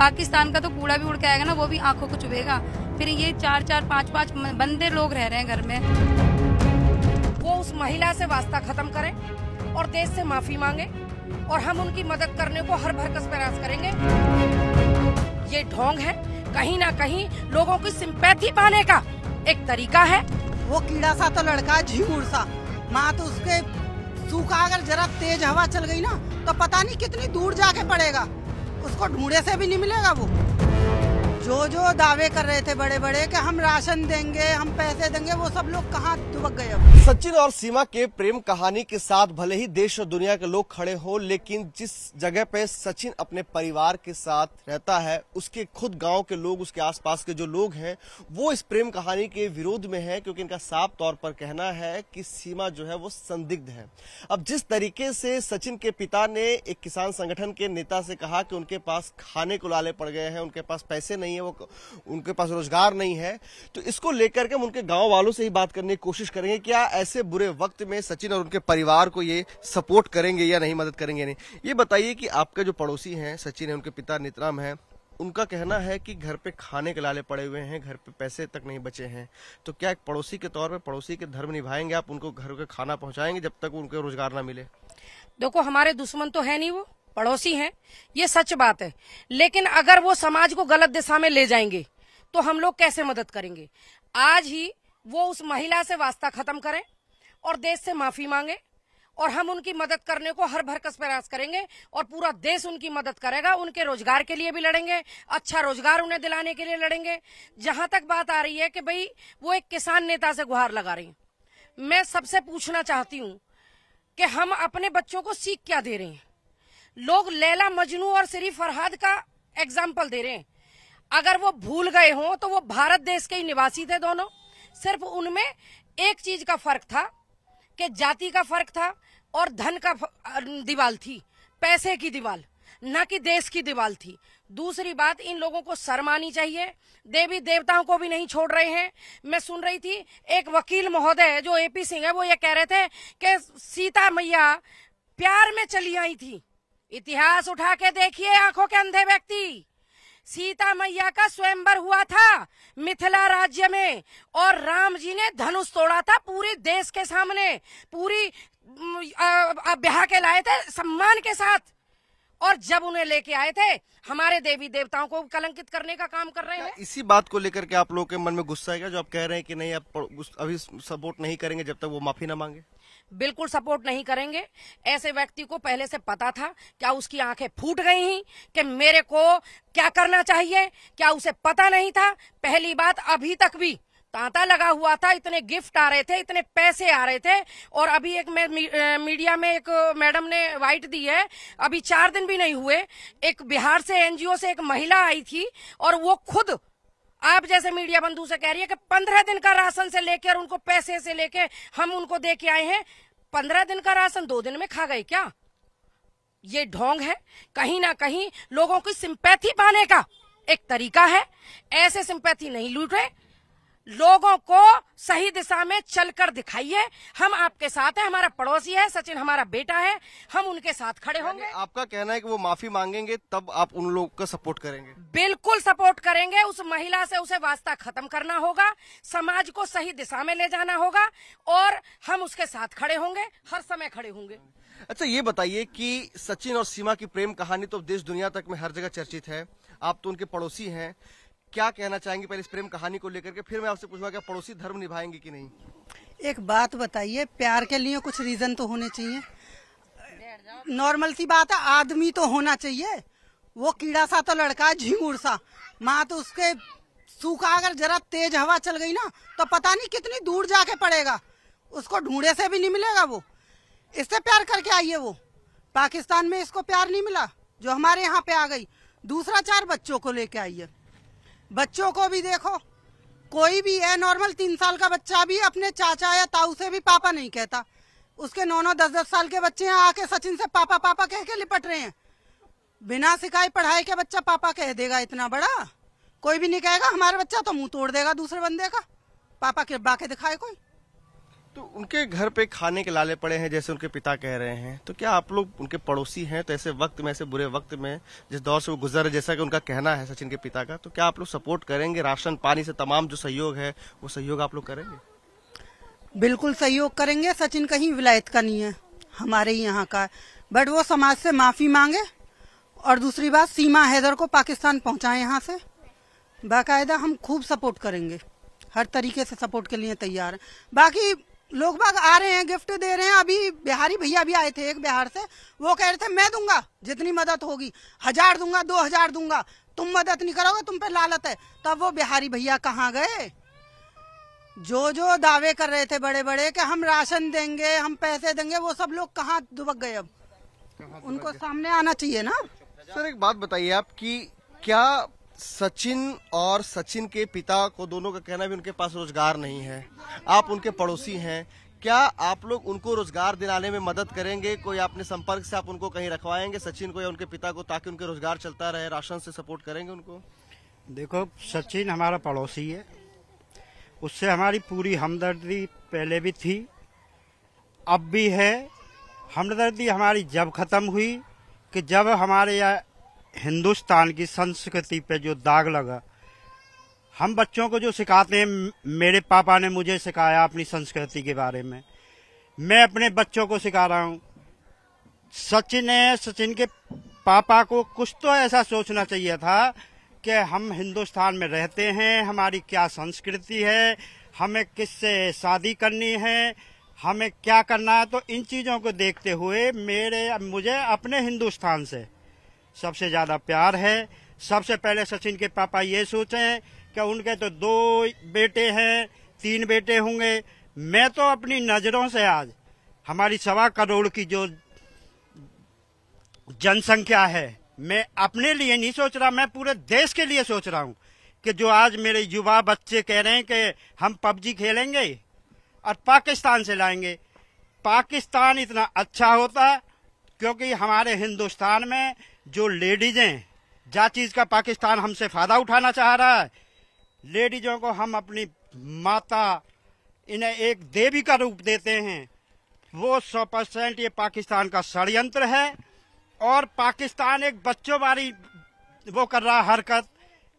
पाकिस्तान का तो कूड़ा भी उड़ के आएगा ना वो भी आंखों को चुभेगा फिर ये चार चार पाँच पाँच बंदे लोग रह रहे हैं घर में वो उस महिला से वास्ता खत्म करें और देश से माफी मांगे और हम उनकी मदद करने को हर भरकस प्रयास करेंगे ये ढोंग है कहीं ना कहीं लोगों की सिंपैथी पाने का एक तरीका है वो कीड़ा सा तो लड़का है सा माँ तो उसके सूखा अगर जरा तेज हवा चल गई ना तो पता नहीं कितनी दूर जाके पड़ेगा उसको ढूंढे से भी नहीं मिलेगा वो जो दावे कर रहे थे बड़े बड़े कि हम राशन देंगे हम पैसे देंगे वो सब लोग कहाँ दुबक गए अब सचिन और सीमा के प्रेम कहानी के साथ भले ही देश और दुनिया के लोग खड़े हो लेकिन जिस जगह पे सचिन अपने परिवार के साथ रहता है उसके खुद गांव के लोग उसके आसपास के जो लोग हैं वो इस प्रेम कहानी के विरोध में है क्योंकि इनका साफ तौर पर कहना है कि सीमा जो है वो संदिग्ध है अब जिस तरीके से सचिन के पिता ने एक किसान संगठन के नेता से कहा कि उनके पास खाने को लाले पड़ गए हैं उनके पास पैसे नहीं है वो लोग उनके पास रोजगार नहीं है तो इसको लेकर के हम उनके गाँव वालों से ही बात करने की कोशिश करेंगे क्या ऐसे बुरे वक्त में सचिन और उनके परिवार को ये सपोर्ट करेंगे या नहीं मदद करेंगे नहीं ये बताइए कि आपके जो पड़ोसी हैं सचिन है उनके पिता नितराम है उनका कहना है कि घर पे खाने के लाले पड़े हुए हैं घर पे पैसे तक नहीं बचे हैं तो क्या एक पड़ोसी के तौर पे पड़ोसी के धर्म निभाएंगे आप उनको घर का खाना पहुंचाएंगे जब तक उनके रोजगार ना मिले देखो हमारे दुश्मन तो है नहीं वो पड़ोसी हैं ये सच बात है लेकिन अगर वो समाज को गलत दिशा में ले जाएंगे तो हम लोग कैसे मदद करेंगे आज ही वो उस महिला से वास्ता खत्म करें और देश से माफी मांगे और हम उनकी मदद करने को हर भरकस प्रयास करेंगे और पूरा देश उनकी मदद करेगा उनके रोजगार के लिए भी लड़ेंगे अच्छा रोजगार उन्हें दिलाने के लिए लड़ेंगे जहां तक बात आ रही है कि भाई वो एक किसान नेता से गुहार लगा रही मैं सबसे पूछना चाहती हूँ कि हम अपने बच्चों को सीख क्या दे रहे हैं लोग लैला मजनू और श्री फरहाद का एग्जाम्पल दे रहे हैं अगर वो भूल गए हों तो वो भारत देश के ही निवासी थे दोनों सिर्फ उनमें एक चीज का फर्क था कि जाति का फर्क था और धन का दीवाल थी पैसे की दीवाल न कि देश की दीवाल थी दूसरी बात इन लोगों को शर्म आनी चाहिए देवी देवताओं को भी नहीं छोड़ रहे हैं मैं सुन रही थी एक वकील महोदय जो एपी सिंह है वो ये कह रहे थे कि सीता मैया प्यार में चली आई थी इतिहास उठा के देखिए आंखों के अंधे व्यक्ति सीता मैया का स्वयंवर हुआ था मिथिला राज्य में और राम जी ने धनुष तोड़ा था पूरे देश के सामने पूरी ब्याह के लाए थे सम्मान के साथ और जब उन्हें लेके आए थे हमारे देवी देवताओं को कलंकित करने का काम कर रहे हैं इसी बात को लेकर के आप लोगों के मन में गुस्सा है क्या जो आप कह रहे हैं कि नहीं आप अभी सपोर्ट नहीं करेंगे जब तक वो माफी ना मांगे बिल्कुल सपोर्ट नहीं करेंगे ऐसे व्यक्ति को पहले से पता था क्या उसकी आंखें फूट गई हैं कि मेरे को क्या करना चाहिए क्या उसे पता नहीं था पहली बात अभी तक भी तांता लगा हुआ था इतने गिफ्ट आ रहे थे इतने पैसे आ रहे थे और अभी एक मैं मीडिया में एक मैडम ने वाइट दी है अभी चार दिन भी नहीं हुए एक बिहार से एनजीओ से एक महिला आई थी और वो खुद आप जैसे मीडिया बंधु से कह रही है कि पंद्रह दिन का राशन से लेकर उनको पैसे से लेके हम उनको दे के आए हैं पंद्रह दिन का राशन दो दिन में खा गए क्या ये ढोंग है कहीं ना कहीं लोगों की सिंपैथी पाने का एक तरीका है ऐसे सिंपैथी नहीं लूट रहे लोगों को सही दिशा में चलकर दिखाइए हम आपके साथ हैं हमारा पड़ोसी है सचिन हमारा बेटा है हम उनके साथ खड़े होंगे आपका कहना है कि वो माफी मांगेंगे तब आप उन लोगों का सपोर्ट करेंगे बिल्कुल सपोर्ट करेंगे उस महिला से उसे वास्ता खत्म करना होगा समाज को सही दिशा में ले जाना होगा और हम उसके साथ खड़े होंगे हर समय खड़े होंगे अच्छा ये बताइए कि सचिन और सीमा की प्रेम कहानी तो देश दुनिया तक में हर जगह चर्चित है आप तो उनके पड़ोसी हैं क्या कहना चाहेंगे पहले इस प्रेम कहानी को लेकर के फिर मैं आपसे पूछूंगा क्या पड़ोसी धर्म निभाएंगे कि नहीं एक बात बताइए प्यार के लिए कुछ रीजन तो होने चाहिए नॉर्मल सी बात है आदमी तो होना चाहिए वो कीड़ा सा तो लड़का है झिंगुर सा माँ तो उसके सूखा अगर जरा तेज हवा चल गई ना तो पता नहीं कितनी दूर जाके पड़ेगा उसको ढूंढे से भी नहीं मिलेगा वो इससे प्यार करके आई है वो पाकिस्तान में इसको प्यार नहीं मिला जो हमारे यहाँ पे आ गई दूसरा चार बच्चों को लेके आई है बच्चों को भी देखो कोई भी है नॉर्मल तीन साल का बच्चा भी अपने चाचा या ताऊ से भी पापा नहीं कहता उसके नौ नौ दस दस साल के बच्चे हैं आके सचिन से पापा पापा कह के लिपट रहे हैं बिना सिखाई पढ़ाई के बच्चा पापा कह देगा इतना बड़ा कोई भी नहीं कहेगा हमारा बच्चा तो मुंह तोड़ देगा दूसरे बंदे का पापा के बाके दिखाए कोई तो उनके घर पे खाने के लाले पड़े हैं जैसे उनके पिता कह रहे हैं तो क्या आप लोग उनके पड़ोसी हैं तो ऐसे वक्त में ऐसे बुरे वक्त में जिस दौर से वो गुजर रहे जैसा कि उनका कहना है सचिन के पिता का तो क्या आप लोग सपोर्ट करेंगे राशन पानी से तमाम जो सहयोग है वो सहयोग आप लोग करेंगे बिल्कुल सहयोग करेंगे सचिन कहीं विलायत का नहीं है हमारे ही यहाँ का बट वो समाज से माफी मांगे और दूसरी बात सीमा हैदर को पाकिस्तान पहुँचाए यहाँ से बाकायदा हम खूब सपोर्ट करेंगे हर तरीके से सपोर्ट के लिए तैयार हैं बाकी लोग बाग आ रहे हैं गिफ्ट दे रहे हैं अभी बिहारी भैया भी आए थे एक बिहार से वो कह रहे थे मैं दूंगा जितनी मदद होगी हजार दूंगा दो हजार दूंगा तुम मदद नहीं करोगे तुम पे लालत है तब वो बिहारी भैया कहाँ गए जो जो दावे कर रहे थे बड़े बड़े कि हम राशन देंगे हम पैसे देंगे वो सब लोग कहाँ दुबक गए अब उनको सामने आना चाहिए ना सर एक बात बताइए आप क्या सचिन और सचिन के पिता को दोनों का कहना भी उनके पास रोजगार नहीं है आप उनके पड़ोसी हैं क्या आप लोग उनको रोजगार दिलाने में मदद करेंगे कोई आपने संपर्क से आप उनको कहीं रखवाएंगे सचिन को या उनके पिता को ताकि उनके रोजगार चलता रहे राशन से सपोर्ट करेंगे उनको देखो सचिन हमारा पड़ोसी है उससे हमारी पूरी हमदर्दी पहले भी थी अब भी है हमदर्दी हमारी जब खत्म हुई कि जब हमारे हिंदुस्तान की संस्कृति पे जो दाग लगा हम बच्चों को जो सिखाते हैं मेरे पापा ने मुझे सिखाया अपनी संस्कृति के बारे में मैं अपने बच्चों को सिखा रहा हूँ सचिन है सचिन के पापा को कुछ तो ऐसा सोचना चाहिए था कि हम हिंदुस्तान में रहते हैं हमारी क्या संस्कृति है हमें किससे शादी करनी है हमें क्या करना है तो इन चीज़ों को देखते हुए मेरे मुझे अपने हिंदुस्तान से सबसे ज़्यादा प्यार है सबसे पहले सचिन के पापा ये सोचे हैं कि उनके तो दो बेटे हैं तीन बेटे होंगे मैं तो अपनी नज़रों से आज हमारी सवा करोड़ की जो जनसंख्या है मैं अपने लिए नहीं सोच रहा मैं पूरे देश के लिए सोच रहा हूं कि जो आज मेरे युवा बच्चे कह रहे हैं कि हम पबजी खेलेंगे और पाकिस्तान से लाएंगे पाकिस्तान इतना अच्छा होता क्योंकि हमारे हिंदुस्तान में जो लेडीजें जा चीज का पाकिस्तान हमसे फायदा उठाना चाह रहा है लेडीजों को हम अपनी माता इन्हें एक देवी का रूप देते हैं वो सौ परसेंट ये पाकिस्तान का षडयंत्र है और पाकिस्तान एक बच्चों वाली वो कर रहा हरकत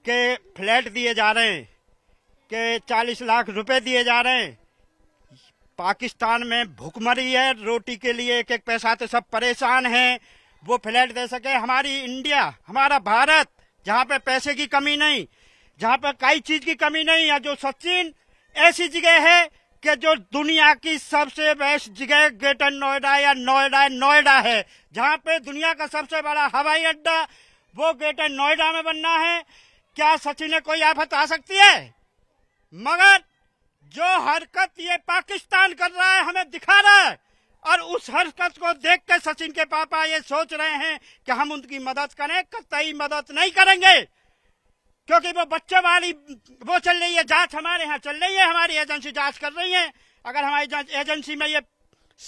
के फ्लैट दिए जा रहे हैं के चालीस लाख रुपए दिए जा रहे हैं पाकिस्तान में भूखमरी है रोटी के लिए एक एक पैसा तो सब परेशान है वो फ्लैट दे सके हमारी इंडिया हमारा भारत जहाँ पे पैसे की कमी नहीं जहाँ पे कई चीज की कमी नहीं है जो सचिन ऐसी जगह है कि जो दुनिया की सबसे बेस्ट जगह ग्रेटर नोएडा या नोएडा नोएडा है जहाँ पे दुनिया का सबसे बड़ा हवाई अड्डा वो ग्रेटर नोएडा में बनना है क्या सचिन ने कोई आफत आ सकती है मगर जो हरकत ये पाकिस्तान कर रहा है हमें दिखा रहा है और उस हरकत को देख के सचिन के पापा ये सोच रहे हैं कि हम उनकी मदद करें कतई मदद नहीं करेंगे क्योंकि वो बच्चों वाली वो चल रही है जांच हमारे यहाँ चल रही है हमारी एजेंसी जांच कर रही है अगर हमारी एजेंसी में ये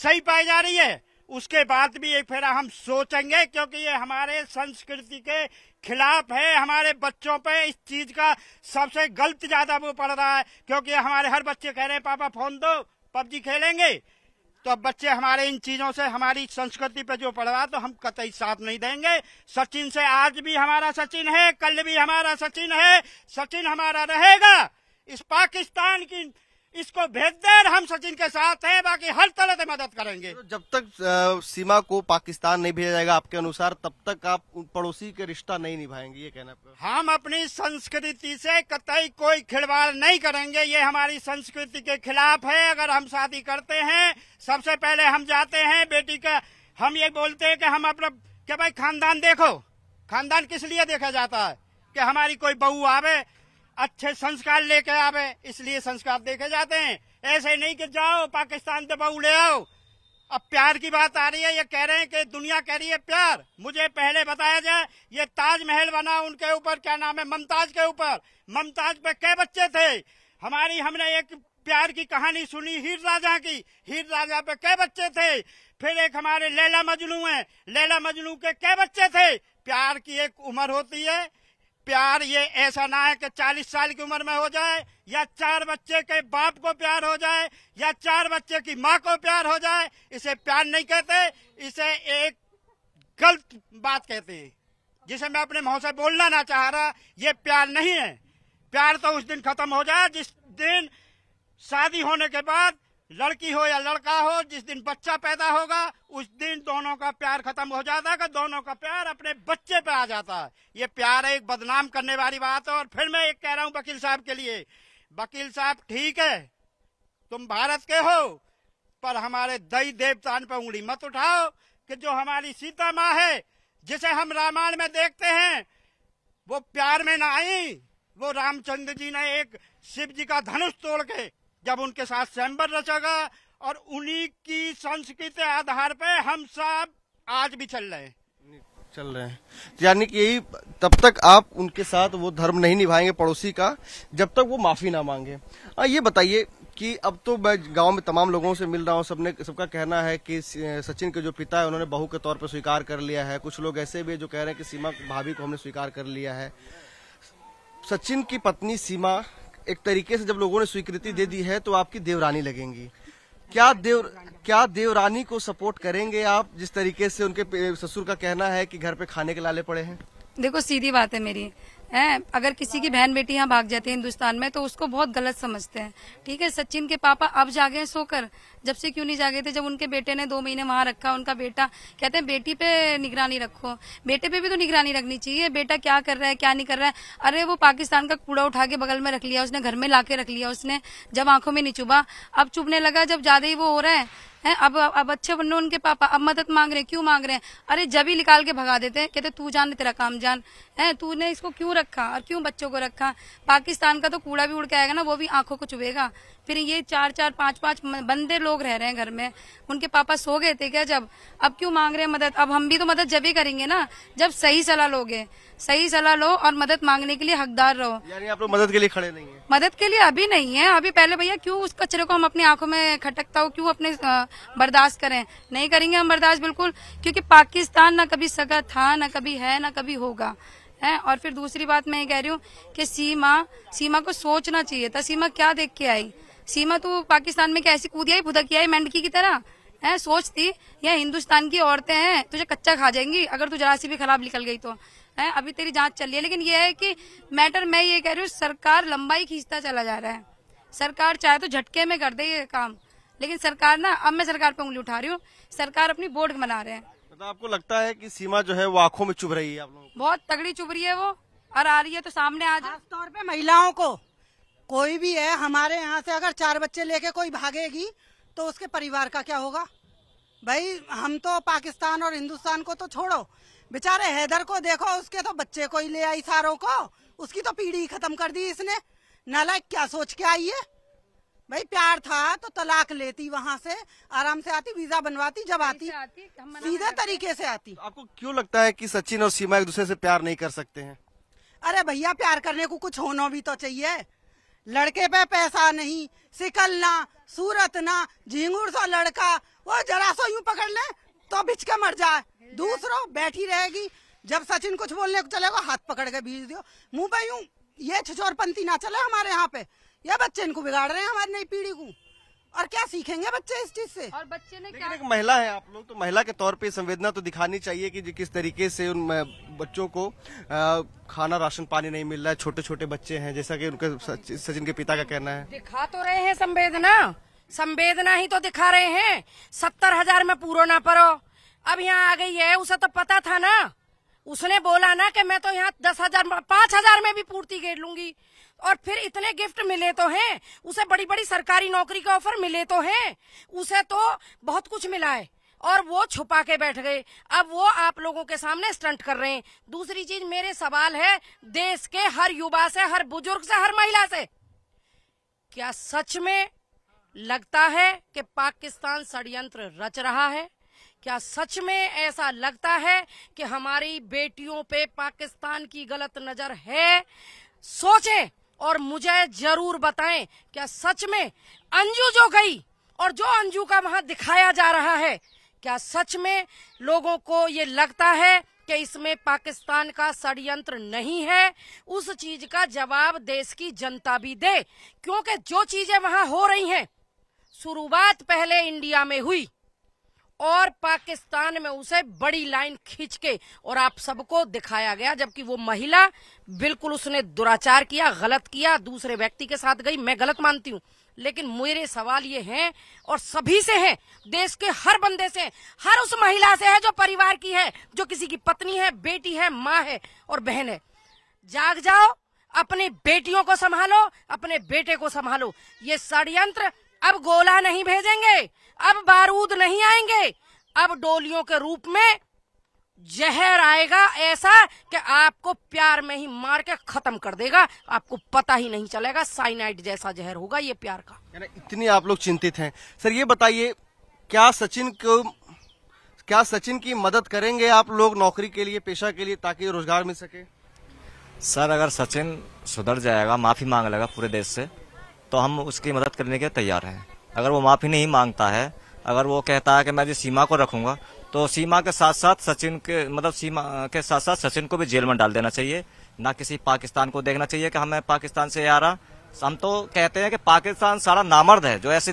सही पाई जा रही है उसके बाद भी एक फेरा हम सोचेंगे क्योंकि ये हमारे संस्कृति के खिलाफ है हमारे बच्चों पे इस चीज का सबसे गलत ज्यादा वो पड़ रहा है क्योंकि हमारे हर बच्चे कह रहे हैं पापा फोन दो पबजी खेलेंगे तो अब बच्चे हमारे इन चीजों से हमारी संस्कृति पे जो पड़ रहा तो हम कतई साथ नहीं देंगे सचिन से आज भी हमारा सचिन है कल भी हमारा सचिन है सचिन हमारा रहेगा इस पाकिस्तान की इसको भेज दे हम सचिन के साथ हैं बाकी हर तरह से मदद करेंगे तो जब तक सीमा को पाकिस्तान नहीं भेजा जाएगा आपके अनुसार तब तक आप पड़ोसी के रिश्ता नहीं निभाएंगे ये कहना हम अपनी संस्कृति से कतई कोई खिलवाड़ नहीं करेंगे ये हमारी संस्कृति के खिलाफ है अगर हम शादी करते हैं सबसे पहले हम जाते हैं बेटी का हम ये बोलते हैं कि हम अपना क्या भाई खानदान देखो खानदान किस लिए देखा जाता है कि हमारी कोई बहू आवे अच्छे संस्कार लेके आवे इसलिए संस्कार देखे जाते हैं ऐसे नहीं कि जाओ पाकिस्तान से बहू ले आओ अब प्यार की बात आ रही है ये कह रहे हैं कि दुनिया कह रही है प्यार मुझे पहले बताया जाए ये ताजमहल बना उनके ऊपर क्या नाम है ममताज के ऊपर ममताज पे कै बच्चे थे हमारी हमने एक प्यार की कहानी सुनी हीर राजा की हीर राजा पे कै बच्चे थे फिर एक हमारे लैला मजनू है लैला मजनू के कै बच्चे थे प्यार की एक उम्र होती है प्यार ये ऐसा ना है कि चालीस साल की उम्र में हो जाए या चार बच्चे के बाप को प्यार हो जाए या चार बच्चे की माँ को प्यार हो जाए इसे प्यार नहीं कहते इसे एक गलत बात कहते हैं जिसे मैं अपने मुंह से बोलना ना चाह रहा ये प्यार नहीं है प्यार तो उस दिन खत्म हो जाए जिस दिन शादी होने के बाद लड़की हो या लड़का हो जिस दिन बच्चा पैदा होगा उस दिन दोनों का प्यार खत्म हो जाता है दोनों का प्यार अपने बच्चे पे आ जाता है ये प्यार एक बदनाम करने वाली बात है और फिर मैं एक कह रहा हूँ वकील साहब के लिए वकील साहब ठीक है तुम भारत के हो पर हमारे दई देवतान पर उंगली मत उठाओ कि जो हमारी सीता माँ है जिसे हम रामायण में देखते हैं वो प्यार में ना आई वो रामचंद्र जी ने एक शिव जी का धनुष तोड़ के जब उनके साथ सहमत रचेगा और उन्हीं की संस्कृति आधार पे हम सब आज भी चल रहे हैं चल रहे हैं यानी कि यही तब तक आप उनके साथ वो धर्म नहीं निभाएंगे पड़ोसी का जब तक वो माफी ना मांगे आ, हाँ, ये बताइए कि अब तो मैं गांव में तमाम लोगों से मिल रहा हूँ सबने सबका कहना है कि सचिन के जो पिता है उन्होंने बहू के तौर पर स्वीकार कर लिया है कुछ लोग ऐसे भी है जो कह रहे हैं कि सीमा भाभी को हमने स्वीकार कर लिया है सचिन की पत्नी सीमा एक तरीके से जब लोगों ने स्वीकृति दे दी है तो आपकी देवरानी लगेंगी क्या अच्छा, देव क्या देवरानी को सपोर्ट करेंगे आप जिस तरीके से उनके ससुर का कहना है कि घर पे खाने के लाले पड़े हैं देखो सीधी बात है मेरी है अगर किसी की बहन बेटी यहाँ भाग जाती है हिंदुस्तान में तो उसको बहुत गलत समझते हैं ठीक है सचिन के पापा अब जागे हैं सोकर जब से क्यों नहीं जागे थे जब उनके बेटे ने दो महीने वहां रखा उनका बेटा कहते हैं बेटी पे निगरानी रखो बेटे पे भी तो निगरानी रखनी चाहिए बेटा क्या कर रहा है क्या नहीं कर रहा है अरे वो पाकिस्तान का कूड़ा उठा के बगल में रख लिया उसने घर में ला रख लिया उसने जब आंखों में नहीं चुभा अब चुभने लगा जब ज्यादा ही वो हो रहा है है अब अब अच्छे बनो उनके पापा अब मदद मांग रहे हैं क्यों मांग रहे हैं अरे जब ही निकाल के भगा देते हैं कहते तू जान तेरा काम जान है तूने इसको क्यों रखा और क्यों बच्चों को रखा पाकिस्तान का तो कूड़ा भी उड़ के आएगा ना वो भी आंखों को चुभेगा फिर ये चार चार पांच पांच बंदे लोग रह रहे हैं घर में उनके पापा सो गए थे क्या जब अब क्यों मांग रहे हैं मदद अब हम भी तो मदद जब ही करेंगे ना जब सही सलाह लोगे सही सलाह लो और मदद मांगने के लिए हकदार रहो यानी आप लोग मदद के लिए खड़े नहीं है मदद के लिए अभी नहीं है अभी पहले भैया क्यों उस कचरे को हम अपनी आंखों में खटकता हो क्यों अपने बर्दाश्त करें नहीं करेंगे हम बर्दाश्त बिल्कुल क्योंकि पाकिस्तान ना कभी सगा था ना कभी है ना कभी होगा है और फिर दूसरी बात मैं ये कह रही हूँ कि सीमा सीमा को सोचना चाहिए था सीमा क्या देख के आई सीमा तो पाकिस्तान में कैसी कूदिया ही भुदक आई मेंढकी की तरह है सोच थी हिंदुस्तान की औरतें हैं तुझे कच्चा खा जाएंगी अगर तू जरासी भी खराब निकल गई तो है अभी तेरी जांच चल रही है लेकिन ये है कि मैटर मैं ये कह रही हूँ सरकार लंबाई खींचता चला जा रहा है सरकार चाहे तो झटके में कर दे ये काम लेकिन सरकार ना अब मैं सरकार पे उंगली उठा रही हूँ सरकार अपनी बोर्ड बना रहे हैं मतलब आपको लगता है कि सीमा जो है वो आंखों में चुभ रही है आप लोगों बहुत तगड़ी चुभ रही है वो और आ रही है तो सामने आ जाए महिलाओं को कोई भी है हमारे यहाँ से अगर चार बच्चे लेके कोई भागेगी तो उसके परिवार का क्या होगा भाई हम तो पाकिस्तान और हिंदुस्तान को तो छोड़ो बेचारे हैदर को देखो उसके तो बच्चे को ही ले आई सारों को उसकी तो पीढ़ी खत्म कर दी इसने नालायक क्या सोच के आई है भाई प्यार था तो तलाक लेती वहाँ से आराम से आती वीजा बनवाती जब आती, आती सीधे तरीके से आती तो आपको क्यों लगता है कि सचिन और सीमा एक दूसरे से प्यार नहीं कर सकते हैं अरे भैया प्यार करने को कुछ होना भी तो चाहिए लड़के पे पैसा नहीं सिकल ना सूरत ना झिंगूर सा लड़का वो जरा सो यूं पकड़ ले तो बिच मर जाए दूसरो बैठी रहेगी जब सचिन कुछ बोलने को चलेगा हाथ पकड़ के भेज दियो मुंह पे यूं ये छिछोरपंथी ना चले हमारे यहाँ पे ये बच्चे इनको बिगाड़ रहे हैं हमारी नई पीढ़ी को और क्या सीखेंगे बच्चे इस चीज से और बच्चे ने क्या एक महिला है आप लोग तो महिला के तौर पे संवेदना तो दिखानी चाहिए कि किस तरीके से उन बच्चों को खाना राशन पानी नहीं मिल रहा है छोटे छोटे बच्चे हैं जैसा कि उनके सचिन के पिता का कहना है दिखा तो रहे हैं संवेदना संवेदना ही तो दिखा रहे हैं सत्तर हजार में पूरा ना पड़ो अब यहाँ आ गई है उसे तो पता था ना उसने बोला ना कि मैं तो यहाँ दस हजार पाँच हजार में भी पूर्ति घेर लूंगी और फिर इतने गिफ्ट मिले तो हैं उसे बड़ी बड़ी सरकारी नौकरी का ऑफर मिले तो हैं उसे तो बहुत कुछ मिला है और वो छुपा के बैठ गए अब वो आप लोगों के सामने स्टंट कर रहे हैं दूसरी चीज मेरे सवाल है देश के हर युवा से हर बुजुर्ग से हर महिला से क्या सच में लगता है कि पाकिस्तान षडयंत्र रच रहा है क्या सच में ऐसा लगता है कि हमारी बेटियों पे पाकिस्तान की गलत नजर है सोचें और मुझे जरूर बताएं क्या सच में अंजू जो गई और जो अंजू का वहां दिखाया जा रहा है क्या सच में लोगों को ये लगता है कि इसमें पाकिस्तान का षडयंत्र नहीं है उस चीज का जवाब देश की जनता भी दे क्योंकि जो चीजें वहां हो रही हैं शुरुआत पहले इंडिया में हुई और पाकिस्तान में उसे बड़ी लाइन खींच के और आप सबको दिखाया गया जबकि वो महिला बिल्कुल उसने दुराचार किया गलत किया दूसरे व्यक्ति के साथ गई मैं गलत मानती हूँ लेकिन मेरे सवाल ये हैं और सभी से हैं देश के हर बंदे से हर उस महिला से है जो परिवार की है जो किसी की पत्नी है बेटी है माँ है और बहन है जाग जाओ अपनी बेटियों को संभालो अपने बेटे को संभालो ये षडयंत्र अब गोला नहीं भेजेंगे अब बारूद नहीं आएंगे अब डोलियों के रूप में जहर आएगा ऐसा कि आपको प्यार में ही मार के खत्म कर देगा आपको पता ही नहीं चलेगा साइनाइड जैसा जहर होगा ये प्यार का इतनी आप लोग चिंतित हैं सर ये बताइए क्या सचिन को क्या सचिन की मदद करेंगे आप लोग नौकरी के लिए पेशा के लिए ताकि रोजगार मिल सके सर अगर सचिन सुधर जाएगा माफी मांग लेगा पूरे देश से तो हम उसकी मदद करने के तैयार हैं अगर वो माफ़ी नहीं मांगता है अगर वो कहता है कि मैं जी सीमा को रखूंगा तो सीमा के साथ साथ सचिन के मतलब सीमा के साथ साथ सचिन को भी जेल में डाल देना चाहिए ना किसी पाकिस्तान को देखना चाहिए कि हमें पाकिस्तान से आ रहा हम तो कहते हैं कि पाकिस्तान सारा नामर्द है जो ऐसी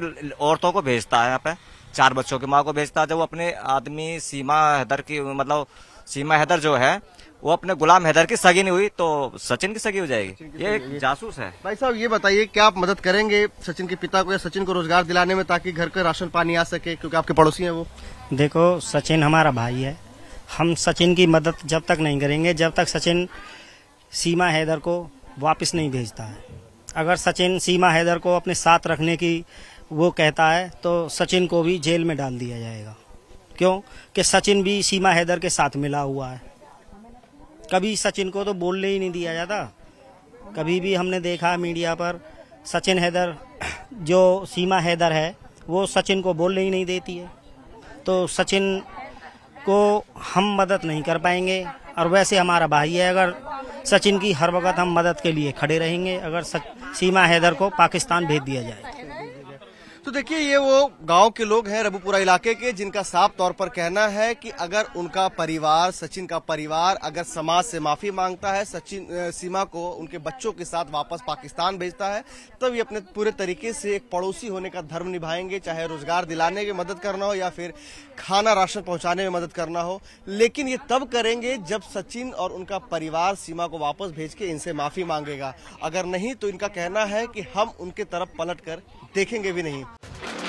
औरतों को भेजता है यहाँ पे चार बच्चों की माँ को भेजता है जब वो अपने आदमी सीमा हैदर की मतलब सीमा हैदर जो है वो अपने गुलाम हैदर की सगी नहीं हुई तो सचिन की सगी हो जाएगी ये एक जासूस है भाई साहब ये बताइए क्या आप मदद करेंगे सचिन के पिता को या सचिन को रोजगार दिलाने में ताकि घर का राशन पानी आ सके क्योंकि आपके पड़ोसी हैं वो देखो सचिन हमारा भाई है हम सचिन की मदद जब तक नहीं करेंगे जब तक सचिन सीमा हैदर को वापस नहीं भेजता है अगर सचिन सीमा हैदर को अपने साथ रखने की वो कहता है तो सचिन को भी जेल में डाल दिया जाएगा क्यों कि सचिन भी सीमा हैदर के साथ मिला हुआ है कभी सचिन को तो बोलने ही नहीं दिया जाता कभी भी हमने देखा मीडिया पर सचिन हैदर जो सीमा हैदर है वो सचिन को बोलने ही नहीं देती है तो सचिन को हम मदद नहीं कर पाएंगे और वैसे हमारा भाई है अगर सचिन की हर वक्त हम मदद के लिए खड़े रहेंगे अगर सीमा हैदर को पाकिस्तान भेज दिया जाए तो देखिए ये वो गांव के लोग हैं रबुपुरा इलाके के जिनका साफ तौर पर कहना है कि अगर उनका परिवार सचिन का परिवार अगर समाज से माफी मांगता है सचिन सीमा को उनके बच्चों के साथ वापस पाकिस्तान भेजता है तब तो ये अपने पूरे तरीके से एक पड़ोसी होने का धर्म निभाएंगे चाहे रोजगार दिलाने में मदद करना हो या फिर खाना राशन पहुंचाने में मदद करना हो लेकिन ये तब करेंगे जब सचिन और उनका परिवार सीमा को वापस भेज के इनसे माफी मांगेगा अगर नहीं तो इनका कहना है कि हम उनके तरफ पलट कर देखेंगे भी नहीं